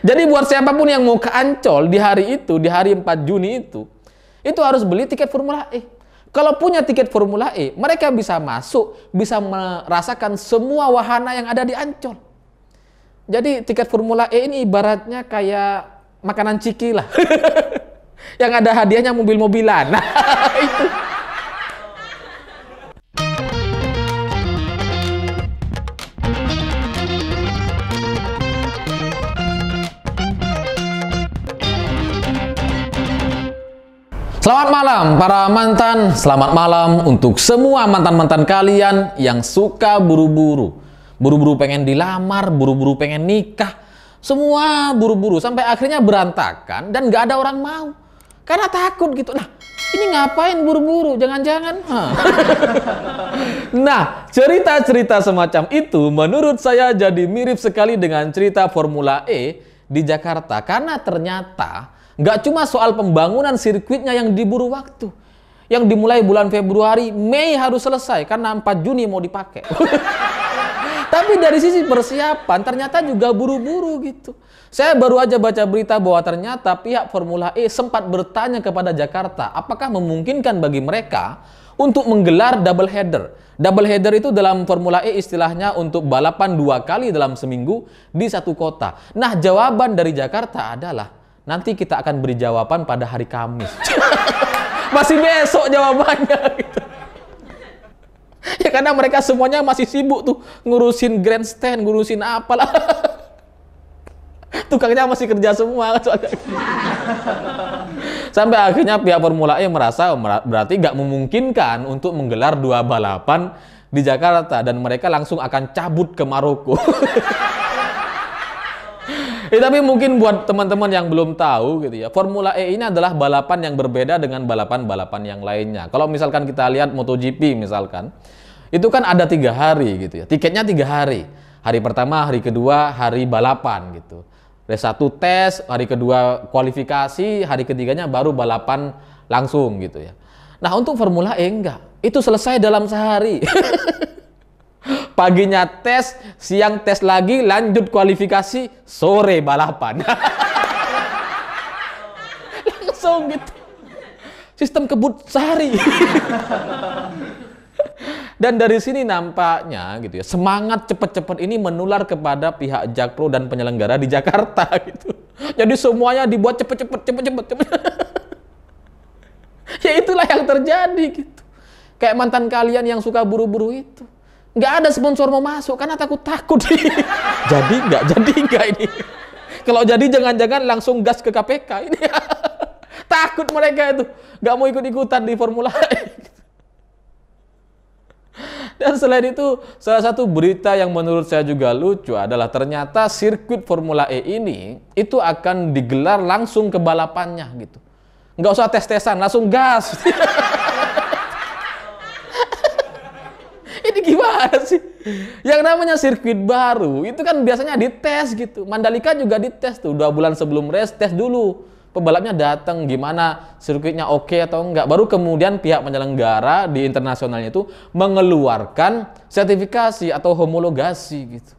Jadi buat siapapun yang mau ke Ancol di hari itu, di hari 4 Juni itu, itu harus beli tiket Formula E. Kalau punya tiket Formula E, mereka bisa masuk, bisa merasakan semua wahana yang ada di Ancol. Jadi tiket Formula E ini ibaratnya kayak makanan ciki lah. yang ada hadiahnya mobil-mobilan. itu. Selamat malam para mantan, selamat malam untuk semua mantan-mantan kalian yang suka buru-buru. Buru-buru pengen dilamar, buru-buru pengen nikah. Semua buru-buru sampai akhirnya berantakan dan gak ada orang mau. Karena takut gitu. Nah, ini ngapain buru-buru? Jangan-jangan. nah, cerita-cerita semacam itu menurut saya jadi mirip sekali dengan cerita Formula E di Jakarta karena ternyata nggak cuma soal pembangunan sirkuitnya yang diburu waktu yang dimulai bulan Februari Mei harus selesai karena 4 Juni mau dipakai tapi dari sisi persiapan ternyata juga buru-buru gitu saya baru aja baca berita bahwa ternyata pihak Formula E sempat bertanya kepada Jakarta apakah memungkinkan bagi mereka untuk menggelar double header. Double header itu dalam Formula E istilahnya untuk balapan dua kali dalam seminggu di satu kota. Nah, jawaban dari Jakarta adalah nanti kita akan beri jawaban pada hari Kamis. masih besok jawabannya gitu. Ya karena mereka semuanya masih sibuk tuh ngurusin grandstand, ngurusin apalah. Tukangnya masih kerja semua soalnya. Sampai akhirnya pihak Formula E merasa berarti nggak memungkinkan untuk menggelar dua balapan di Jakarta dan mereka langsung akan cabut ke Maroko. eh, tapi mungkin buat teman-teman yang belum tahu gitu ya, Formula E ini adalah balapan yang berbeda dengan balapan-balapan yang lainnya. Kalau misalkan kita lihat MotoGP misalkan, itu kan ada tiga hari gitu ya, tiketnya tiga hari. Hari pertama, hari kedua, hari balapan gitu. Race 1 tes, hari kedua kualifikasi, hari ketiganya baru balapan langsung gitu ya. Nah untuk Formula E enggak, itu selesai dalam sehari. Paginya tes, siang tes lagi, lanjut kualifikasi, sore balapan. langsung gitu. Sistem kebut sehari. Dan dari sini nampaknya gitu ya, semangat cepat-cepat ini menular kepada pihak Jakpro dan penyelenggara di Jakarta gitu. Jadi semuanya dibuat cepat-cepat, cepat-cepat, cepat. ya itulah yang terjadi gitu. Kayak mantan kalian yang suka buru-buru itu. Nggak ada sponsor mau masuk karena takut-takut. jadi nggak, jadi nggak ini. Kalau jadi jangan-jangan langsung gas ke KPK ini. takut mereka itu. Nggak mau ikut-ikutan di formula. E. Dan selain itu, salah satu berita yang menurut saya juga lucu adalah ternyata sirkuit Formula E ini itu akan digelar langsung ke balapannya gitu. Nggak usah tes-tesan, langsung gas. ini gimana sih? Yang namanya sirkuit baru itu kan biasanya dites gitu. Mandalika juga dites tuh dua bulan sebelum race tes dulu. Pembalapnya datang gimana sirkuitnya oke okay atau enggak. Baru kemudian pihak penyelenggara di internasionalnya itu mengeluarkan sertifikasi atau homologasi gitu.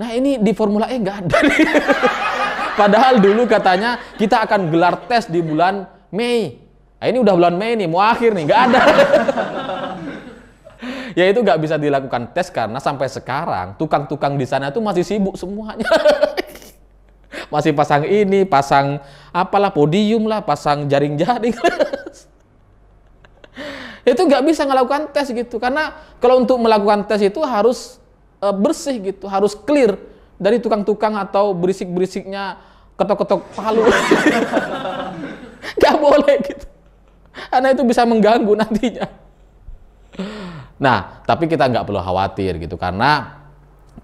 Nah ini di Formula E enggak ada. Padahal dulu katanya kita akan gelar tes di bulan Mei. Nah, ini udah bulan Mei nih, mau akhir nih, enggak ada. ya itu nggak bisa dilakukan tes karena sampai sekarang tukang-tukang di sana itu masih sibuk semuanya. masih pasang ini, pasang apalah podium lah, pasang jaring-jaring. itu nggak bisa melakukan tes gitu karena kalau untuk melakukan tes itu harus e, bersih gitu, harus clear dari tukang-tukang atau berisik-berisiknya ketok-ketok palu. nggak boleh gitu. Karena itu bisa mengganggu nantinya. Nah, tapi kita nggak perlu khawatir gitu karena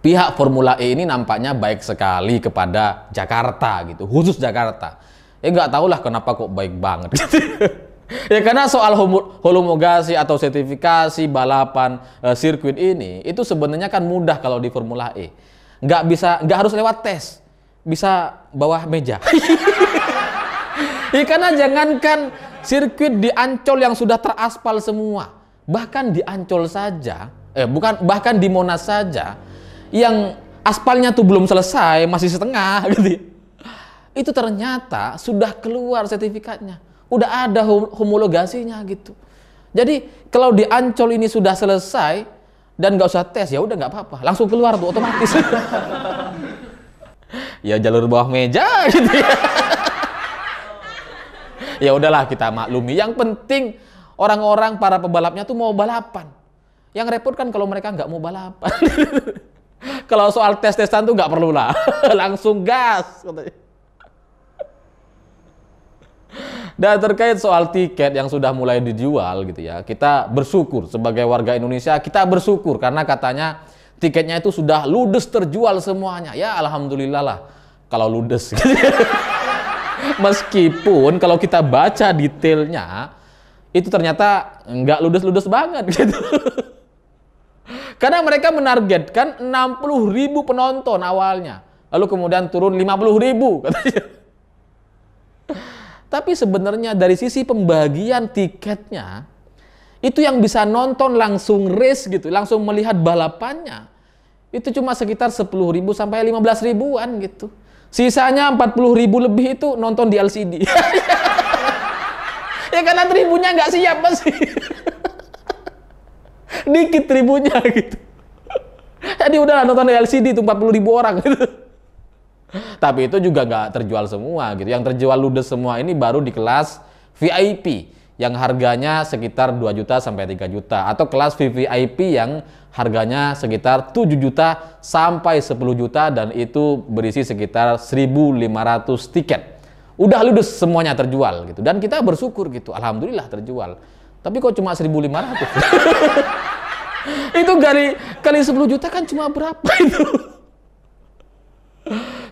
pihak Formula E ini nampaknya baik sekali kepada Jakarta gitu, khusus Jakarta. Ya nggak tahulah kenapa kok baik banget. ya karena soal homologasi atau sertifikasi balapan e, sirkuit ini itu sebenarnya kan mudah kalau di Formula E. Nggak bisa, nggak harus lewat tes, bisa bawah meja. ya karena jangankan sirkuit di Ancol yang sudah teraspal semua, bahkan di Ancol saja, eh bukan bahkan di Monas saja yang aspalnya tuh belum selesai, masih setengah gitu. Itu ternyata sudah keluar sertifikatnya. Udah ada homologasinya gitu. Jadi kalau di Ancol ini sudah selesai dan nggak usah tes ya udah nggak apa-apa, langsung keluar tuh otomatis. ya jalur bawah meja gitu ya. ya udahlah kita maklumi. Yang penting orang-orang para pebalapnya tuh mau balapan. Yang repot kan kalau mereka nggak mau balapan. Kalau soal tes-tesan tuh nggak perlu lah, langsung gas. Dan terkait soal tiket yang sudah mulai dijual gitu ya, kita bersyukur sebagai warga Indonesia, kita bersyukur karena katanya tiketnya itu sudah ludes terjual semuanya. Ya alhamdulillah lah kalau ludes. Meskipun kalau kita baca detailnya, itu ternyata nggak ludes-ludes banget gitu. Karena mereka menargetkan 60 ribu penonton awalnya. Lalu kemudian turun 50 ribu Tapi sebenarnya dari sisi pembagian tiketnya, itu yang bisa nonton langsung race gitu, langsung melihat balapannya. Itu cuma sekitar 10 ribu sampai 15 ribuan gitu. Sisanya 40 ribu lebih itu nonton di LCD. ya karena tribunya nggak siap pasti. dikit tribunya gitu. Jadi udah nonton LCD itu 40 ribu orang gitu. Tapi itu juga nggak terjual semua gitu. Yang terjual ludes semua ini baru di kelas VIP yang harganya sekitar 2 juta sampai 3 juta atau kelas VIP yang harganya sekitar 7 juta sampai 10 juta dan itu berisi sekitar 1.500 tiket. Udah ludes semuanya terjual gitu dan kita bersyukur gitu. Alhamdulillah terjual. Tapi kok cuma 1.500? itu kali kali 10 juta kan cuma berapa itu?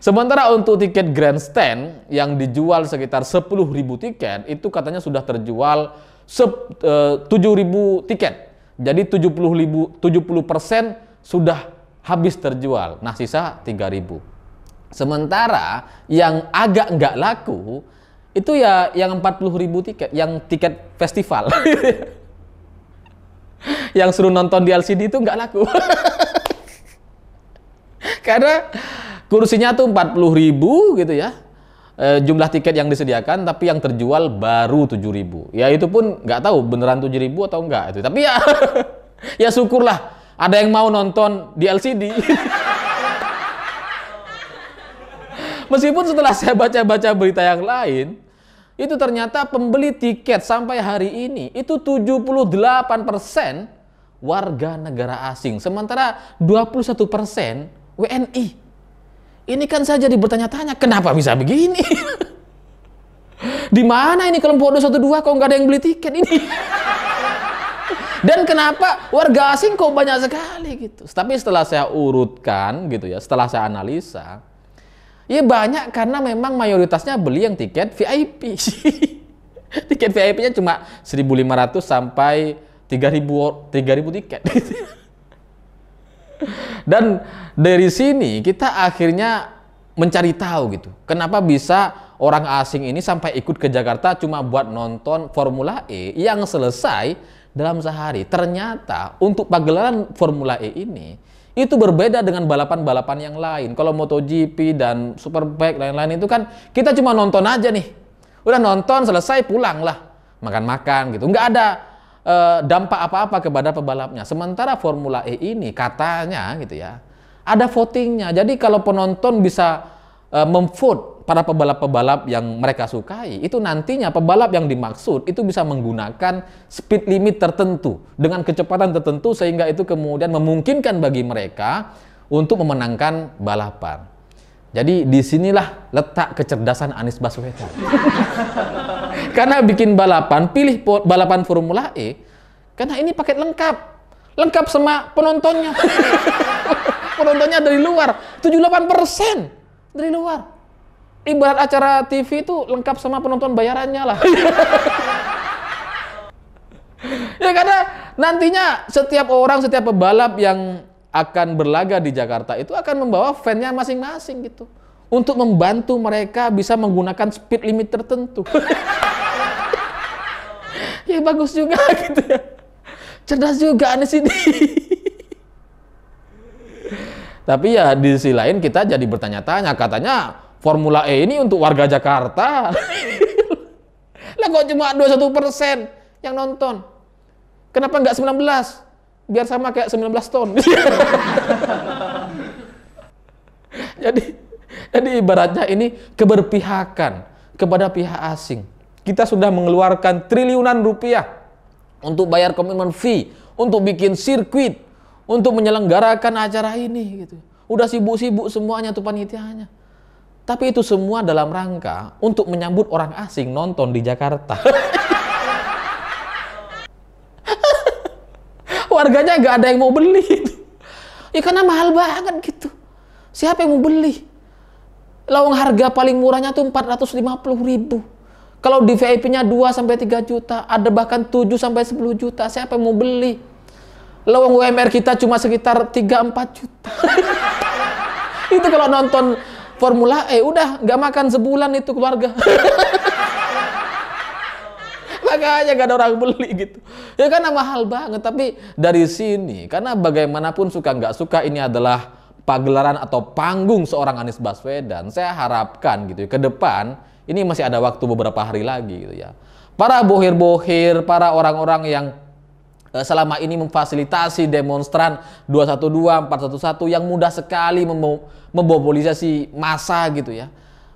Sementara untuk tiket grandstand yang dijual sekitar ribu tiket itu katanya sudah terjual eh, ribu tiket. Jadi 70.000 70% sudah habis terjual. Nah, sisa ribu. Sementara yang agak nggak laku itu ya yang ribu tiket, yang tiket festival. yang suruh nonton di LCD itu nggak laku. Karena kursinya tuh 40 ribu gitu ya. E, jumlah tiket yang disediakan tapi yang terjual baru 7 ribu. Ya itu pun nggak tahu beneran 7 ribu atau nggak itu. Tapi ya ya syukurlah ada yang mau nonton di LCD. Meskipun setelah saya baca-baca berita yang lain, itu ternyata pembeli tiket sampai hari ini itu 78% warga negara asing. Sementara 21 persen WNI. Ini kan saya jadi bertanya-tanya, kenapa bisa begini? Di mana ini kelompok 212 kok nggak ada yang beli tiket ini? Dan kenapa warga asing kok banyak sekali gitu? Tapi setelah saya urutkan gitu ya, setelah saya analisa, ya banyak karena memang mayoritasnya beli yang tiket VIP. tiket VIP-nya cuma 1.500 sampai 3000 ribu tiket. Dan dari sini kita akhirnya mencari tahu gitu. Kenapa bisa orang asing ini sampai ikut ke Jakarta cuma buat nonton Formula E yang selesai dalam sehari. Ternyata untuk pagelaran Formula E ini itu berbeda dengan balapan-balapan yang lain. Kalau MotoGP dan Superbike lain-lain itu kan kita cuma nonton aja nih. Udah nonton selesai pulang lah makan-makan gitu. Nggak ada Eh, dampak apa-apa kepada pebalapnya. Sementara Formula E ini katanya gitu ya, ada votingnya. Jadi kalau penonton bisa e, memvote para pebalap-pebalap yang mereka sukai, itu nantinya pebalap yang dimaksud itu bisa menggunakan speed limit tertentu dengan kecepatan tertentu sehingga itu kemudian memungkinkan bagi mereka untuk memenangkan balapan. Jadi disinilah letak kecerdasan Anies Baswedan. karena bikin balapan, pilih balapan Formula E, karena ini paket lengkap. Lengkap sama penontonnya. penontonnya dari luar. 78% dari luar. Ibarat acara TV itu lengkap sama penonton bayarannya lah. ya karena nantinya setiap orang, setiap pebalap yang akan berlaga di Jakarta itu akan membawa fannya masing-masing gitu untuk membantu mereka bisa menggunakan speed limit tertentu. ya bagus juga gitu ya. Cerdas juga Anies ini. Tapi ya di sisi lain kita jadi bertanya-tanya, katanya Formula E ini untuk warga Jakarta. lah kok cuma 21 persen yang nonton? Kenapa nggak 19? biar sama kayak 19 ton. jadi jadi ibaratnya ini keberpihakan kepada pihak asing. Kita sudah mengeluarkan triliunan rupiah untuk bayar komitmen fee, untuk bikin sirkuit, untuk menyelenggarakan acara ini gitu. Udah sibuk-sibuk semuanya tuh panitianya. Tapi itu semua dalam rangka untuk menyambut orang asing nonton di Jakarta. warganya nggak ada yang mau beli Ya karena mahal banget gitu. Siapa yang mau beli? Lawang harga paling murahnya tuh 450 ribu. Kalau di VIP-nya 2 sampai 3 juta, ada bahkan 7 sampai 10 juta. Siapa yang mau beli? Lawang UMR kita cuma sekitar 3 4 juta. itu kalau nonton Formula E udah nggak makan sebulan itu keluarga. aja gak ada orang beli gitu. Ya karena mahal banget. Tapi dari sini, karena bagaimanapun suka nggak suka ini adalah pagelaran atau panggung seorang Anies Baswedan. Saya harapkan gitu ya, ke depan ini masih ada waktu beberapa hari lagi gitu ya. Para bohir-bohir, para orang-orang yang eh, selama ini memfasilitasi demonstran 212, 411 yang mudah sekali memobilisasi masa gitu ya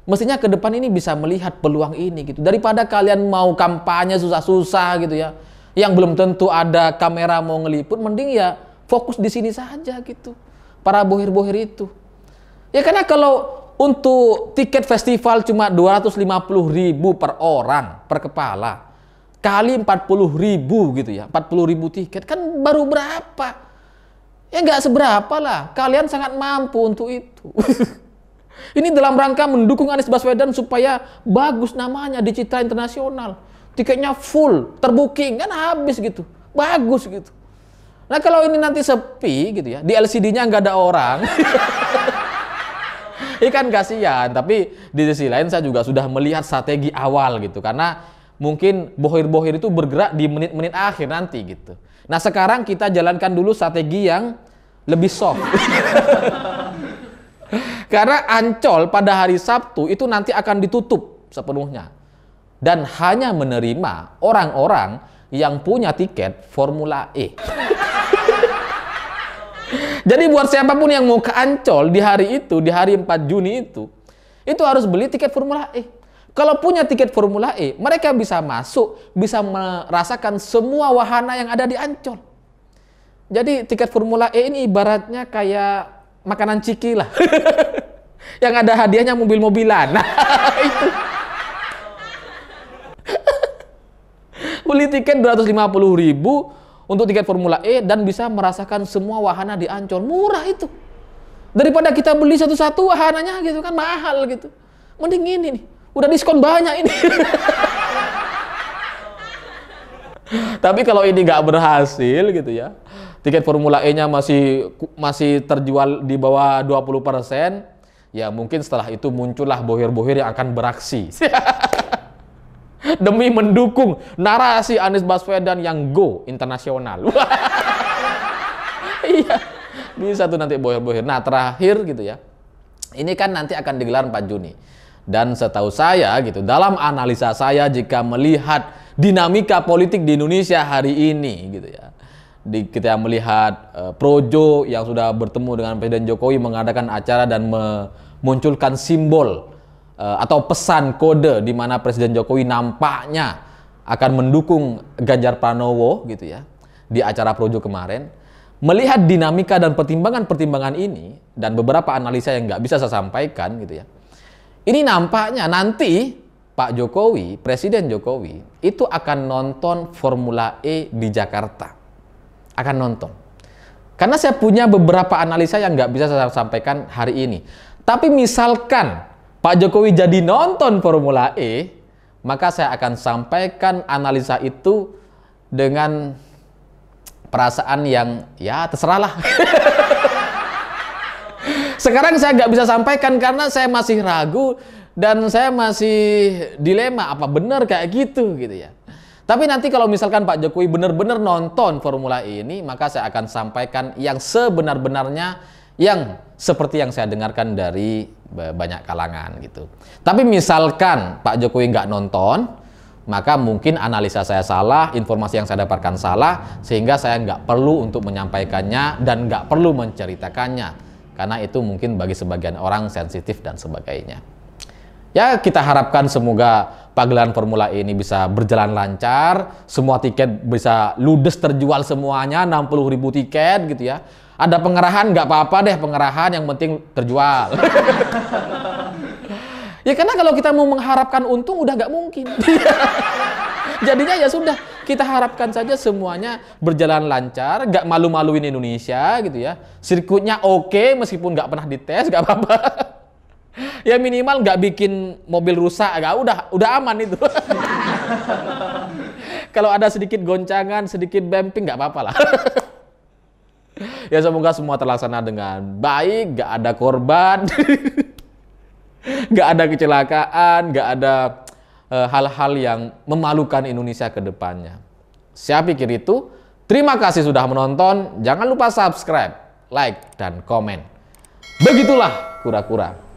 mestinya ke depan ini bisa melihat peluang ini gitu. Daripada kalian mau kampanye susah-susah gitu ya, yang belum tentu ada kamera mau ngeliput, mending ya fokus di sini saja gitu. Para bohir-bohir itu. Ya karena kalau untuk tiket festival cuma 250 ribu per orang, per kepala, kali 40 ribu gitu ya, 40 ribu tiket kan baru berapa? Ya nggak seberapa lah, kalian sangat mampu untuk itu. Ini dalam rangka mendukung Anies Baswedan supaya bagus namanya di citra internasional. Tiketnya full, terbooking, kan habis gitu. Bagus gitu. Nah kalau ini nanti sepi gitu ya, di LCD-nya nggak ada orang. Ikan iya kasihan, tapi di sisi lain saya juga sudah melihat strategi awal gitu. Karena mungkin bohir-bohir itu bergerak di menit-menit akhir nanti gitu. Nah sekarang kita jalankan dulu strategi yang lebih soft. Karena Ancol pada hari Sabtu itu nanti akan ditutup sepenuhnya. Dan hanya menerima orang-orang yang punya tiket Formula E. Jadi buat siapapun yang mau ke Ancol di hari itu, di hari 4 Juni itu, itu harus beli tiket Formula E. Kalau punya tiket Formula E, mereka bisa masuk, bisa merasakan semua wahana yang ada di Ancol. Jadi tiket Formula E ini ibaratnya kayak makanan ciki lah. yang ada hadiahnya mobil-mobilan. Nah, itu. Beli tiket 250 ribu untuk tiket Formula E dan bisa merasakan semua wahana di Ancol. Murah itu. Daripada kita beli satu-satu wahananya gitu kan mahal gitu. Mending ini nih. Udah diskon banyak ini. Tapi kalau ini nggak berhasil gitu ya, tiket Formula E-nya masih masih terjual di bawah 20%, ya mungkin setelah itu muncullah bohir-bohir yang akan beraksi. Demi mendukung narasi Anies Baswedan yang go internasional. iya, bisa tuh nanti bohir-bohir. Nah, terakhir gitu ya. Ini kan nanti akan digelar 4 Juni. Dan setahu saya gitu, dalam analisa saya jika melihat dinamika politik di Indonesia hari ini gitu ya di, kita melihat uh, Projo yang sudah bertemu dengan Presiden Jokowi mengadakan acara dan memunculkan simbol uh, atau pesan kode di mana Presiden Jokowi nampaknya akan mendukung Ganjar Pranowo gitu ya di acara Projo kemarin. Melihat dinamika dan pertimbangan-pertimbangan ini dan beberapa analisa yang nggak bisa saya sampaikan gitu ya. Ini nampaknya nanti Pak Jokowi, Presiden Jokowi itu akan nonton Formula E di Jakarta akan nonton. Karena saya punya beberapa analisa yang nggak bisa saya sampaikan hari ini. Tapi misalkan Pak Jokowi jadi nonton Formula E, maka saya akan sampaikan analisa itu dengan perasaan yang ya terserahlah. Sekarang saya nggak bisa sampaikan karena saya masih ragu dan saya masih dilema apa benar kayak gitu gitu ya. Tapi nanti kalau misalkan Pak Jokowi benar-benar nonton formula e ini, maka saya akan sampaikan yang sebenar-benarnya yang seperti yang saya dengarkan dari banyak kalangan gitu. Tapi misalkan Pak Jokowi nggak nonton, maka mungkin analisa saya salah, informasi yang saya dapatkan salah, sehingga saya nggak perlu untuk menyampaikannya dan nggak perlu menceritakannya. Karena itu mungkin bagi sebagian orang sensitif dan sebagainya. Ya kita harapkan semoga pagelaran Formula E ini bisa berjalan lancar, semua tiket bisa ludes terjual semuanya, 60 ribu tiket gitu ya. Ada pengerahan nggak apa-apa deh pengerahan, yang penting terjual. ya karena kalau kita mau mengharapkan untung udah nggak mungkin. Jadinya ya sudah, kita harapkan saja semuanya berjalan lancar, nggak malu-maluin Indonesia gitu ya. Sirkuitnya oke meskipun nggak pernah dites, nggak apa-apa. ya minimal nggak bikin mobil rusak, nggak udah udah aman itu. Kalau ada sedikit goncangan, sedikit bumping nggak apa-apa lah. ya semoga semua terlaksana dengan baik, nggak ada korban, nggak ada kecelakaan, nggak ada eh, hal-hal uh, yang memalukan Indonesia ke depannya. Saya pikir itu. Terima kasih sudah menonton. Jangan lupa subscribe, like, dan komen. Begitulah kura-kura.